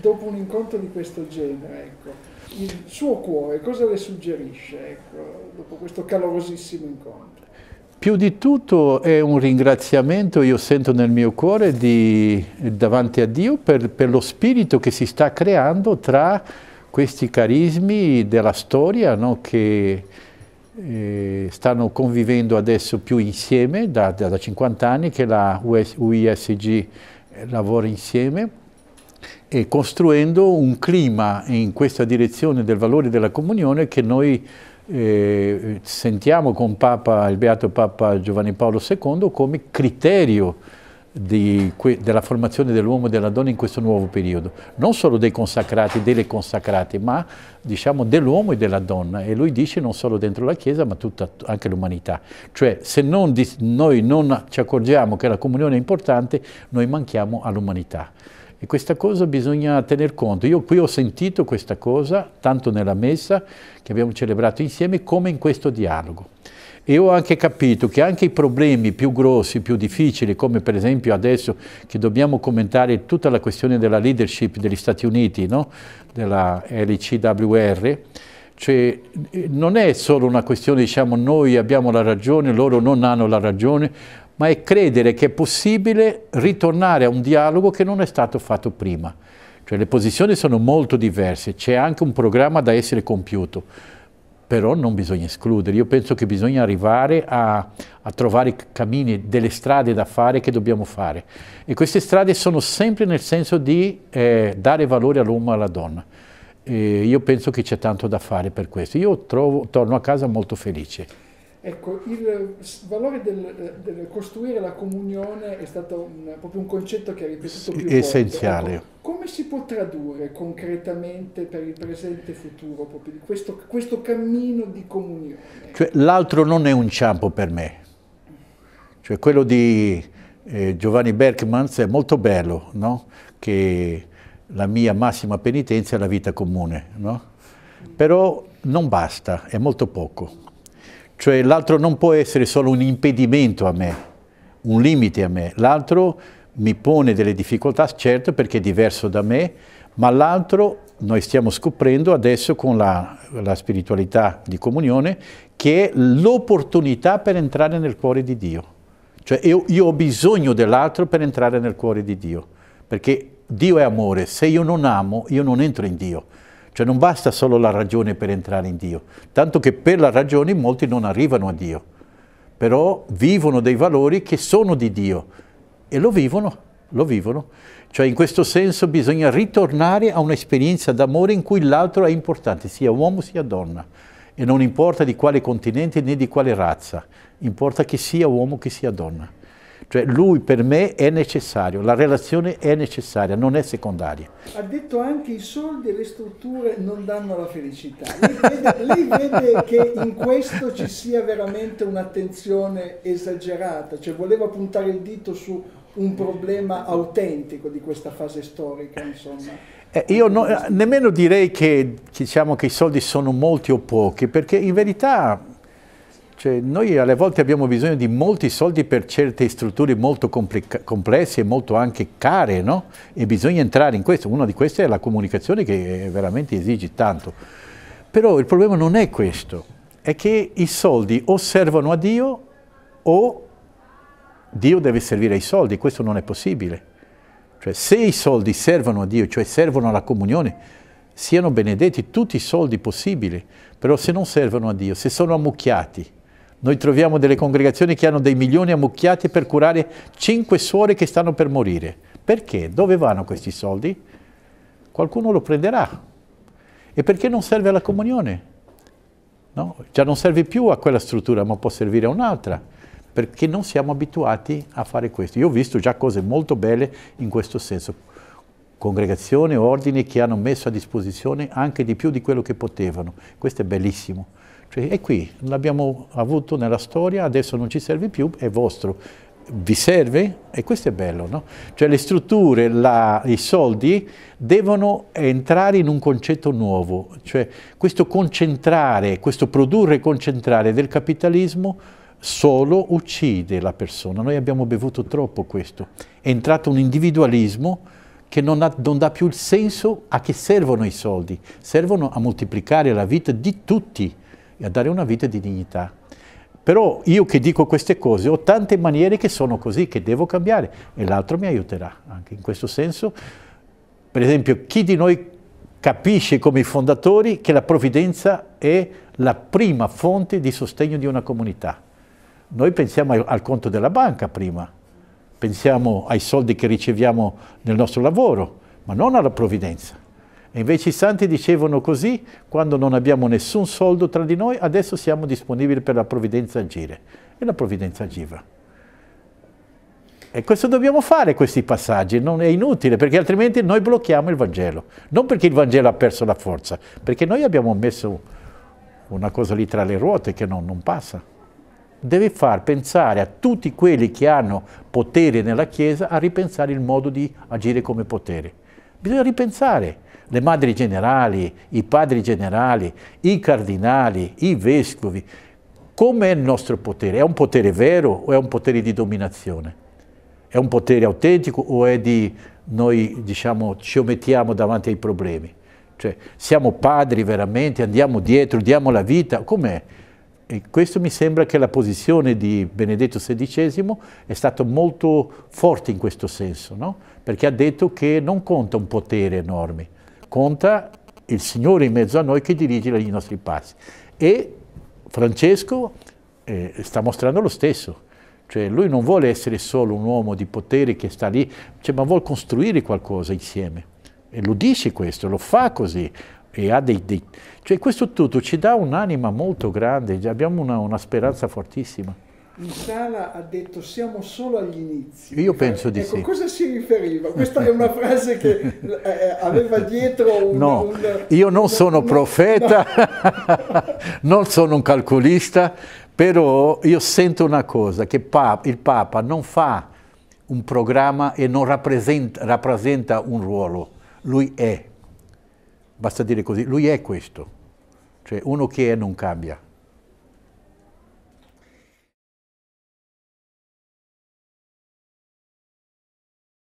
dopo un incontro di questo genere, ecco, il suo cuore cosa le suggerisce ecco, dopo questo calorosissimo incontro? Più di tutto è un ringraziamento, io sento nel mio cuore, di, davanti a Dio per, per lo spirito che si sta creando tra questi carismi della storia no, che eh, stanno convivendo adesso più insieme, da, da, da 50 anni che la US, UISG lavora insieme e costruendo un clima in questa direzione del valore della comunione che noi eh, sentiamo con Papa, il Beato Papa Giovanni Paolo II come criterio di, della formazione dell'uomo e della donna in questo nuovo periodo, non solo dei consacrati, delle consacrate, ma diciamo dell'uomo e della donna e lui dice non solo dentro la Chiesa ma tutta, anche l'umanità, cioè se non, noi non ci accorgiamo che la comunione è importante noi manchiamo all'umanità. E questa cosa bisogna tener conto. Io qui ho sentito questa cosa, tanto nella messa che abbiamo celebrato insieme, come in questo dialogo. E ho anche capito che anche i problemi più grossi, più difficili, come per esempio adesso che dobbiamo commentare tutta la questione della leadership degli Stati Uniti, no? della LCWR, cioè, non è solo una questione, diciamo, noi abbiamo la ragione, loro non hanno la ragione, ma è credere che è possibile ritornare a un dialogo che non è stato fatto prima. Cioè le posizioni sono molto diverse, c'è anche un programma da essere compiuto, però non bisogna escludere. Io penso che bisogna arrivare a, a trovare cammini, delle strade da fare che dobbiamo fare. E queste strade sono sempre nel senso di eh, dare valore all'uomo e alla donna. E io penso che c'è tanto da fare per questo. Io trovo, torno a casa molto felice. Ecco, il valore del, del, costruire la comunione è stato un, proprio un concetto che ha ripetuto più volte. Essenziale. Ecco, come si può tradurre concretamente per il presente e futuro proprio di questo, questo cammino di comunione? Cioè, l'altro non è un ciampo per me. Cioè, quello di eh, Giovanni Berkmans è molto bello, no? Che la mia massima penitenza è la vita comune, no? Però non basta, è molto poco cioè l'altro non può essere solo un impedimento a me, un limite a me. L'altro mi pone delle difficoltà, certo perché è diverso da me, ma l'altro noi stiamo scoprendo adesso con la, la spiritualità di comunione che è l'opportunità per entrare nel cuore di Dio. Cioè io, io ho bisogno dell'altro per entrare nel cuore di Dio, perché Dio è amore, se io non amo io non entro in Dio. Cioè non basta solo la ragione per entrare in Dio, tanto che per la ragione molti non arrivano a Dio, però vivono dei valori che sono di Dio e lo vivono, lo vivono. Cioè in questo senso bisogna ritornare a un'esperienza d'amore in cui l'altro è importante, sia uomo sia donna. E non importa di quale continente né di quale razza, importa che sia uomo che sia donna. Cioè lui per me è necessario, la relazione è necessaria, non è secondaria. Ha detto anche i soldi e le strutture non danno la felicità. Lei vede, lei vede che in questo ci sia veramente un'attenzione esagerata, cioè voleva puntare il dito su un problema autentico di questa fase storica, insomma. Eh, io no, eh, nemmeno direi che, diciamo, che i soldi sono molti o pochi, perché in verità cioè, noi alle volte abbiamo bisogno di molti soldi per certe strutture molto complesse e molto anche care, no? E bisogna entrare in questo. Una di queste è la comunicazione che eh, veramente esige tanto. Però il problema non è questo, è che i soldi o servono a Dio o Dio deve servire ai soldi, questo non è possibile. Cioè, se i soldi servono a Dio, cioè servono alla comunione, siano benedetti tutti i soldi possibili, però se non servono a Dio, se sono ammucchiati, noi troviamo delle congregazioni che hanno dei milioni ammucchiati per curare cinque suore che stanno per morire. Perché? Dove vanno questi soldi? Qualcuno lo prenderà. E perché non serve alla comunione? No? Già non serve più a quella struttura, ma può servire a un'altra perché non siamo abituati a fare questo. Io ho visto già cose molto belle in questo senso, congregazioni, ordini che hanno messo a disposizione anche di più di quello che potevano. Questo è bellissimo. Cioè, è qui, l'abbiamo avuto nella storia, adesso non ci serve più, è vostro. Vi serve? E questo è bello, no? Cioè le strutture, la, i soldi devono entrare in un concetto nuovo, cioè questo concentrare, questo produrre e concentrare del capitalismo solo uccide la persona. Noi abbiamo bevuto troppo questo. È entrato un individualismo che non, ha, non, dà più il senso a che servono i soldi. Servono a moltiplicare la vita di tutti e a dare una vita di dignità. Però io che dico queste cose ho tante maniere che sono così, che devo cambiare e l'altro mi aiuterà anche in questo senso. Per esempio, chi di noi capisce come i fondatori che la provvidenza è la prima fonte di sostegno di una comunità? Noi pensiamo al conto della banca prima, pensiamo ai soldi che riceviamo nel nostro lavoro, ma non alla provvidenza. E invece i santi dicevano così, quando non abbiamo nessun soldo tra di noi, adesso siamo disponibili per la provvidenza agire. E la provvidenza agiva. E questo dobbiamo fare, questi passaggi, non è inutile, perché altrimenti noi blocchiamo il Vangelo. Non perché il Vangelo ha perso la forza, perché noi abbiamo messo una cosa lì tra le ruote che non, non passa. Deve far pensare a tutti quelli che hanno potere nella Chiesa a ripensare il modo di agire come potere. Bisogna ripensare le madri generali, i padri generali, i cardinali, i vescovi. Com'è il nostro potere? È un potere vero o è un potere di dominazione? È un potere autentico o è di noi, diciamo, ci omettiamo davanti ai problemi? Cioè, siamo padri veramente, andiamo dietro, diamo la vita, com'è? E questo mi sembra che la posizione di Benedetto XVI è stata molto forte in questo senso, no? perché ha detto che non conta un potere enorme, conta il Signore in mezzo a noi che dirige i nostri passi. E Francesco eh, sta mostrando lo stesso. Cioè lui non vuole essere solo un uomo di potere che sta lì, cioè, ma vuole costruire qualcosa insieme. E lo dice questo, lo fa così. E ha dei, dei... Cioè questo tutto ci dà un'anima molto grande, abbiamo una, una speranza fortissima in sala ha detto siamo solo agli inizi. Io penso di ecco, sì. Cosa si riferiva? Questa è una frase che eh, eh aveva dietro un... No, un, io non un, sono profeta, no. non sono un calcolista, però io sento una cosa, che Papa, il Papa non fa un programma e non rappresenta, rappresenta un ruolo, lui è. Basta dire così, lui è questo. Cioè uno che è non cambia.